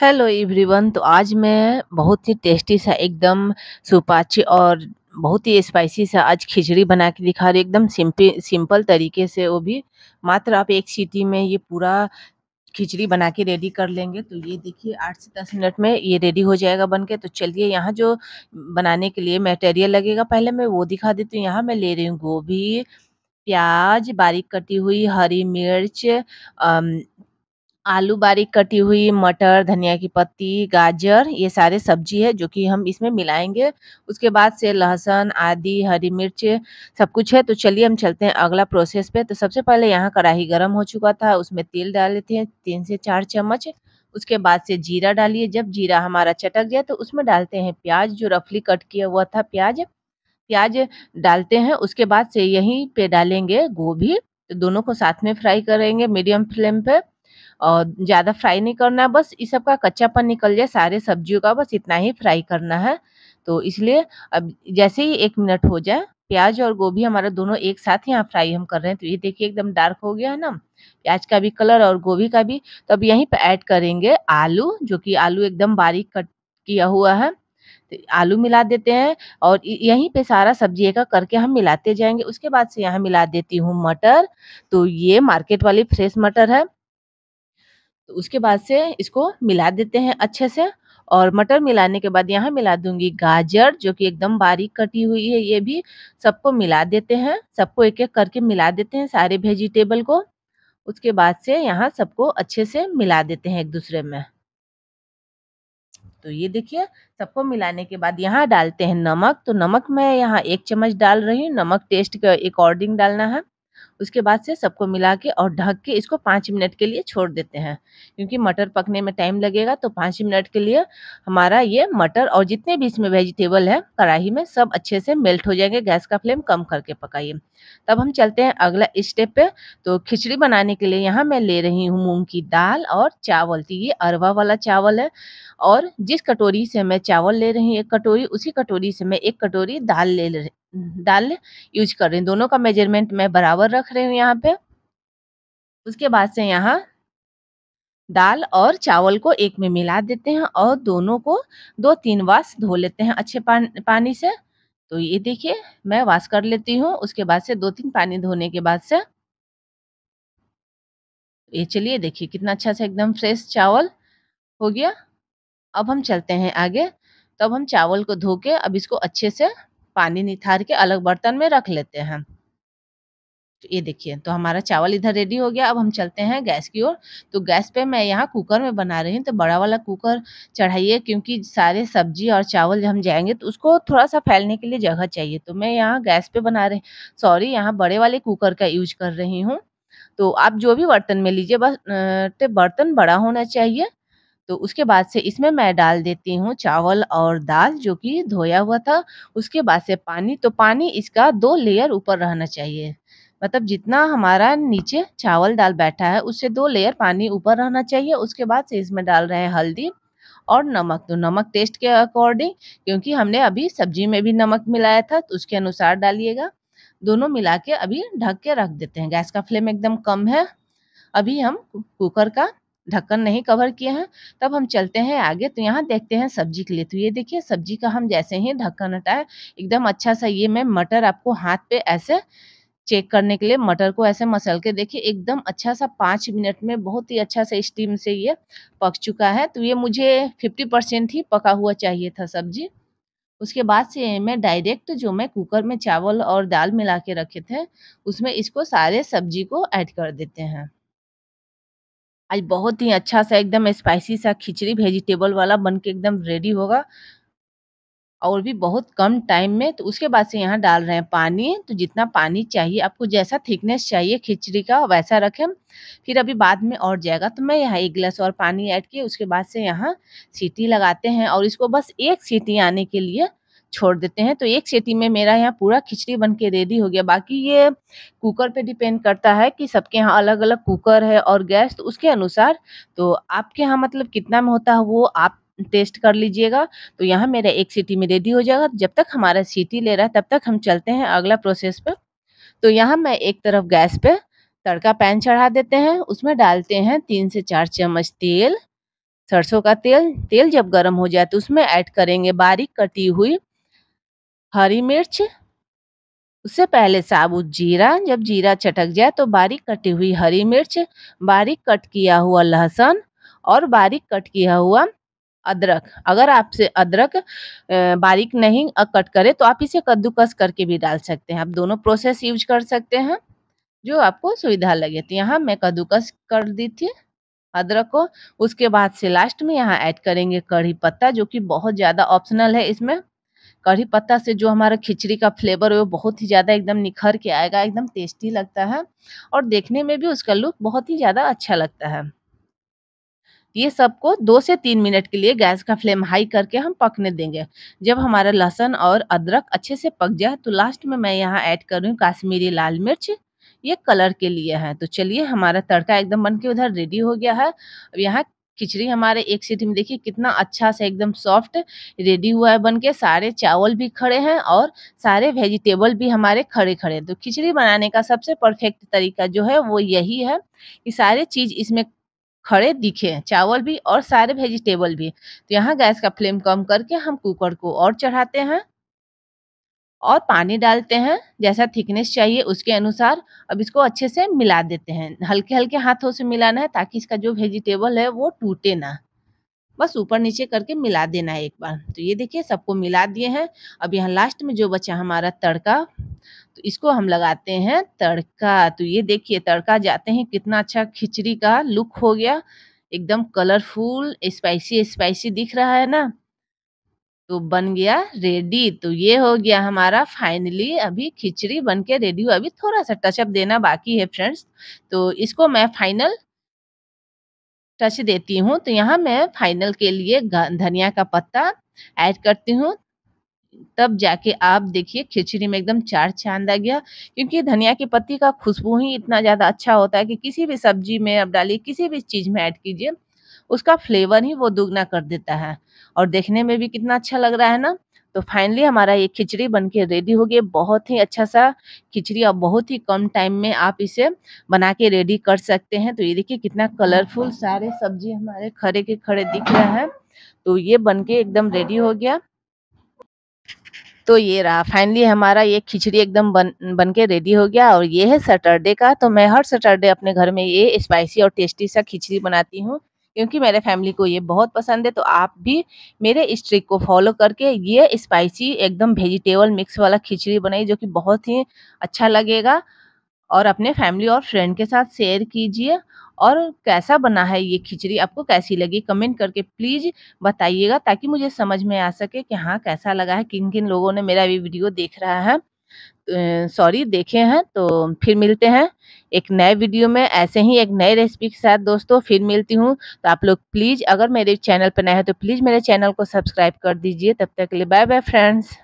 hello everyone तो आज मैं बहुत ही टेस्टी सा एकदम सुपाची और बहुत ही स्पाइसी सा आज खिचड़ी बना के दिखा रही एकदम सिंपल सिंपल तरीके से वो भी मात्र आप एक सीटी में ये पूरा खिचड़ी बना के रेडी कर लेंगे तो ये देखिए आठ से दस मिनट में ये रेडी हो जाएगा बन के तो चलिए यहाँ जो बनाने के लिए मटेरियल लगेगा पहले मैं वो दिखा देती हूँ यहाँ मैं ले रही हूँ गोभी प्याज बारीक कटी हुई हरी मिर्च आलू बारीक कटी हुई मटर धनिया की पत्ती गाजर ये सारे सब्जी है जो कि हम इसमें मिलाएंगे उसके बाद से लहसुन आदि हरी मिर्च सब कुछ है तो चलिए हम चलते हैं अगला प्रोसेस पे तो सबसे पहले यहाँ कढ़ाई गर्म हो चुका था उसमें तेल डाले थे तीन से चार चम्मच उसके बाद से जीरा डालिए जब जीरा हमारा चटक जाए तो उसमें डालते हैं प्याज जो रफली कट किया हुआ था प्याज प्याज डालते हैं उसके बाद से यहीं पे डालेंगे गोभी तो दोनों को साथ में फ्राई करेंगे मीडियम फ्लेम पर और ज़्यादा फ्राई नहीं करना है बस इस सब का कच्चापन निकल जाए सारे सब्जियों का बस इतना ही फ्राई करना है तो इसलिए अब जैसे ही एक मिनट हो जाए प्याज और गोभी हमारा दोनों एक साथ यहाँ फ्राई हम कर रहे हैं तो ये देखिए एकदम डार्क हो गया है ना प्याज का भी कलर और गोभी का भी तो अब यहीं पर ऐड करेंगे आलू जो कि आलू एकदम बारीक कट किया हुआ है तो आलू मिला देते हैं और यहीं पे सारा सब्जी का करके हम मिलाते जाएंगे उसके बाद से यहाँ मिला देती हूँ मटर तो ये मार्केट वाली फ्रेश मटर है तो उसके बाद से इसको मिला देते हैं अच्छे से और मटर मिलाने के बाद यहाँ मिला दूंगी गाजर जो कि एकदम बारीक कटी हुई है ये भी सबको मिला देते हैं सबको एक एक करके मिला देते हैं सारे वेजिटेबल को उसके बाद से यहाँ सबको अच्छे से मिला देते हैं एक दूसरे में तो ये देखिए सबको मिलाने के बाद यहाँ डालते हैं नमक तो नमक मैं यहाँ एक चम्मच डाल रही हूँ नमक टेस्ट के अकॉर्डिंग डालना है उसके बाद से सबको मिला के और ढक के इसको पाँच मिनट के लिए छोड़ देते हैं क्योंकि मटर पकने में टाइम लगेगा तो पाँच मिनट के लिए हमारा ये मटर और जितने भी इसमें वेजिटेबल है कढ़ाई में सब अच्छे से मेल्ट हो जाएंगे गैस का फ्लेम कम करके पकाइए तब हम चलते हैं अगला स्टेप पे तो खिचड़ी बनाने के लिए यहाँ मैं ले रही हूँ मूँग की दाल और चावल तो ये अरवा वाला चावल है और जिस कटोरी से मैं चावल ले रही हूँ एक कटोरी उसी कटोरी से मैं एक कटोरी दाल ले डाल यूज कर रही हूँ दोनों का मेजरमेंट मैं बराबर रख रही हूँ यहाँ पे उसके बाद से यहाँ दाल और चावल को एक में मिला देते हैं और दोनों को दो तीन वास धो लेते हैं अच्छे पान, पानी से तो ये देखिए मैं वास कर लेती हूँ उसके बाद से दो तीन पानी धोने के बाद से ये चलिए देखिए कितना अच्छा सा एकदम फ्रेश चावल हो गया अब हम चलते हैं आगे तो हम चावल को धो के अब इसको अच्छे से पानी निथार के अलग बर्तन में रख लेते हैं तो ये देखिए तो हमारा चावल इधर रेडी हो गया अब हम चलते हैं गैस की ओर तो गैस पे मैं यहाँ कुकर में बना रही हूँ तो बड़ा वाला कुकर चढ़ाइए क्योंकि सारे सब्जी और चावल जब हम जाएंगे तो उसको थोड़ा सा फैलने के लिए जगह चाहिए तो मैं यहाँ गैस पे बना रही सॉरी यहाँ बड़े वाले कुकर का यूज कर रही हूँ तो आप जो भी बर्तन में लीजिए बस बर्तन बड़ा होना चाहिए तो उसके बाद से इसमें मैं डाल देती हूँ चावल और दाल जो कि धोया हुआ था उसके बाद से पानी तो पानी इसका दो लेयर ऊपर रहना चाहिए मतलब जितना हमारा नीचे चावल दाल बैठा है उससे दो लेयर पानी ऊपर रहना चाहिए उसके बाद से इसमें डाल रहे हैं हल्दी और नमक तो नमक टेस्ट के अकॉर्डिंग क्योंकि हमने अभी सब्जी में भी नमक मिलाया था तो उसके अनुसार डालिएगा दोनों मिला के अभी ढक के रख देते हैं गैस का फ्लेम एकदम कम है अभी हम कुकर का ढक्कन नहीं कवर किए हैं तब हम चलते हैं आगे तो यहाँ देखते हैं सब्जी के लिए तो ये देखिए सब्जी का हम जैसे ही ढक्कन हटाए एकदम अच्छा सा ये मैं मटर आपको हाथ पे ऐसे चेक करने के लिए मटर को ऐसे मसल के देखिए एकदम अच्छा सा पाँच मिनट में बहुत ही अच्छा सा स्टीम से ये पक चुका है तो ये मुझे फिफ्टी परसेंट ही पका हुआ चाहिए था सब्जी उसके बाद से मैं डायरेक्ट जो मैं कुकर में चावल और दाल मिला के रखे थे उसमें इसको सारे सब्जी को ऐड कर देते हैं आज बहुत ही अच्छा सा एकदम स्पाइसी सा खिचड़ी वेजिटेबल वाला बन के एकदम रेडी होगा और भी बहुत कम टाइम में तो उसके बाद से यहाँ डाल रहे हैं पानी तो जितना पानी चाहिए आपको जैसा थिकनेस चाहिए खिचड़ी का वैसा रखें फिर अभी बाद में और जाएगा तो मैं यहाँ एक गिलास और पानी ऐड किए उसके बाद से यहाँ सीटी लगाते हैं और इसको बस एक सीटी आने के लिए छोड़ देते हैं तो एक सीटी में मेरा यहाँ पूरा खिचड़ी बन के रेडी हो गया बाकी ये कुकर पे डिपेंड करता है कि सबके यहाँ अलग अलग कुकर है और गैस तो उसके अनुसार तो आपके यहाँ मतलब कितना में होता है वो आप टेस्ट कर लीजिएगा तो यहाँ मेरा एक सीटी में रेडी हो जाएगा जब तक हमारा सीटी ले रहा है तब तक हम चलते हैं अगला प्रोसेस पर तो यहाँ मैं एक तरफ गैस पे तड़का पैन चढ़ा देते हैं उसमें डालते हैं तीन से चार चम्मच तेल सरसों का तेल तेल जब गर्म हो जाए तो उसमें ऐड करेंगे बारीक कटी हुई हरी मिर्च उससे पहले साबुत जीरा जब जीरा चटक जाए तो बारीक कटी हुई हरी मिर्च बारीक कट किया हुआ लहसुन और बारीक कट किया हुआ अदरक अगर आपसे अदरक बारीक नहीं कट करे तो आप इसे कद्दूकस करके भी डाल सकते हैं आप दोनों प्रोसेस यूज कर सकते हैं जो आपको सुविधा लगे तो यहाँ मैं कद्दूकस कर दी थी अदरक को उसके बाद से लास्ट में यहाँ ऐड करेंगे कढ़ी पत्ता जो कि बहुत ज़्यादा ऑप्शनल है इसमें कढ़ी पत्ता से जो हमारा खिचड़ी का फ्लेवर है वो बहुत ही ज़्यादा एकदम निखर के आएगा एकदम टेस्टी लगता है और देखने में भी उसका लुक बहुत ही ज़्यादा अच्छा लगता है ये सबको दो से तीन मिनट के लिए गैस का फ्लेम हाई करके हम पकने देंगे जब हमारा लहसुन और अदरक अच्छे से पक जाए तो लास्ट में मैं यहाँ ऐड कर रही हूँ काश्मीरी लाल मिर्च ये कलर के लिए है तो चलिए हमारा तड़का एकदम बन के उधर रेडी हो गया है अब यहाँ खिचड़ी हमारे एक सीटी में देखिए कितना अच्छा से एकदम सॉफ्ट रेडी हुआ है बन के सारे चावल भी खड़े हैं और सारे वेजिटेबल भी हमारे खड़े खड़े हैं तो खिचड़ी बनाने का सबसे परफेक्ट तरीका जो है वो यही है कि सारे चीज़ इसमें खड़े दिखे चावल भी और सारे वेजिटेबल भी तो यहाँ गैस का फ्लेम कम करके हम कुकर को और चढ़ाते हैं और पानी डालते हैं जैसा थिकनेस चाहिए उसके अनुसार अब इसको अच्छे से मिला देते हैं हल्के हल्के हाथों से मिलाना है ताकि इसका जो वेजिटेबल है वो टूटे ना बस ऊपर नीचे करके मिला देना है एक बार तो ये देखिए सबको मिला दिए हैं अब यहाँ लास्ट में जो बचा हमारा तड़का तो इसको हम लगाते हैं तड़का तो ये देखिए तड़का जाते हैं कितना अच्छा खिचड़ी का लुक हो गया एकदम कलरफुल स्पाइसी स्पाइसी दिख रहा है ना तो बन गया रेडी तो ये हो गया हमारा फाइनली अभी खिचड़ी बन के रेडी हुआ अभी थोड़ा सा टचअप देना बाकी है फ्रेंड्स तो इसको मैं फाइनल टच देती हूँ तो यहाँ मैं फाइनल के लिए धनिया का पत्ता ऐड करती हूँ तब जाके आप देखिए खिचड़ी में एकदम चार चांद आ गया क्योंकि धनिया की पत्ती का खुशबू ही इतना ज़्यादा अच्छा होता है कि किसी भी सब्जी में आप डालिए किसी भी चीज़ में ऐड कीजिए उसका फ्लेवर ही वो दुगना कर देता है और देखने में भी कितना अच्छा लग रहा है ना तो फाइनली हमारा ये खिचड़ी बन के रेडी हो गई बहुत ही अच्छा सा खिचड़ी और बहुत ही कम टाइम में आप इसे बना के रेडी कर सकते हैं तो ये देखिए कितना कलरफुल सारे सब्जी हमारे खड़े के खड़े दिख रहे हैं तो ये बन के एकदम रेडी हो गया तो ये रहा फाइनली हमारा ये खिचड़ी एकदम बन बन के रेडी हो गया और ये है सैटरडे का तो मैं हर सैटरडे अपने घर में ये स्पाइसी और टेस्टी सा खिचड़ी बनाती हूँ क्योंकि मेरे फैमिली को ये बहुत पसंद है तो आप भी मेरे इस ट्रिक को फॉलो करके ये स्पाइसी एकदम वेजिटेबल मिक्स वाला खिचड़ी बनाई जो कि बहुत ही अच्छा लगेगा और अपने फैमिली और फ्रेंड के साथ शेयर कीजिए और कैसा बना है ये खिचड़ी आपको कैसी लगी कमेंट करके प्लीज़ बताइएगा ताकि मुझे समझ में आ सके कि हाँ कैसा लगा है किन किन लोगों ने मेरा ये वीडियो देख रहा है सॉरी देखे हैं तो फिर मिलते हैं एक नए वीडियो में ऐसे ही एक नए रेसिपी के साथ दोस्तों फिर मिलती हूँ तो आप लोग प्लीज़ अगर मेरे चैनल पर नए हैं तो प्लीज़ मेरे चैनल को सब्सक्राइब कर दीजिए तब तक के लिए बाय बाय फ्रेंड्स